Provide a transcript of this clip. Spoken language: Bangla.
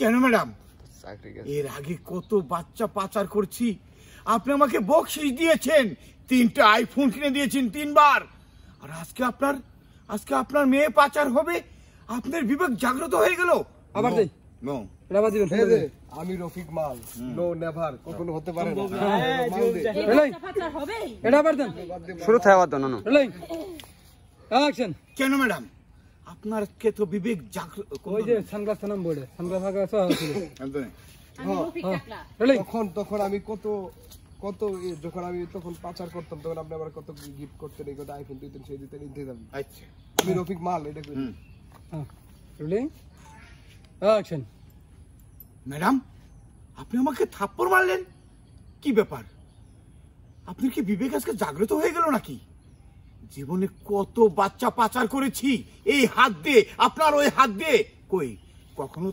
কেন ম্যাডাম এর আগে কত বাচ্চা পাচার করছি আপনি আমাকে বকশিস দিয়েছেন তিনটা আইফোন কিনে দিয়েছেন তিনবার আর আজকে আপনার আজকে আপনার মেয়ে পাচার হবে আপনার বিবেক জাগ্রত হয়ে গেল আবার আমি রফিক মাল নো নেভার কখনো হতে পারে না হ্যাঁ, কেন ম্যাডাম আপনার কে তো বিবেক ওই যে হ্যাঁ, হ্যাঁ। তখন তখন আমি কত কত যখন আমি তখন পাচার করতাম তখন আপনি কত গিফট করতেন এই কথা আইফোন দিতেন সেই দিতেন আচ্ছা আমি রফিক মাল এটা করি হ্যাঁ। রুলিং ম্যাডাম আপনি আমাকে থাপ্পড় মারলেন কি ব্যাপার আপনি কি বিবেক আজকে জাগ্রত হয়ে গেল নাকি জীবনে কত বাচ্চা পাচার করেছি এই হাত দিয়ে আপনার ওই হাত দিয়ে কই কখনো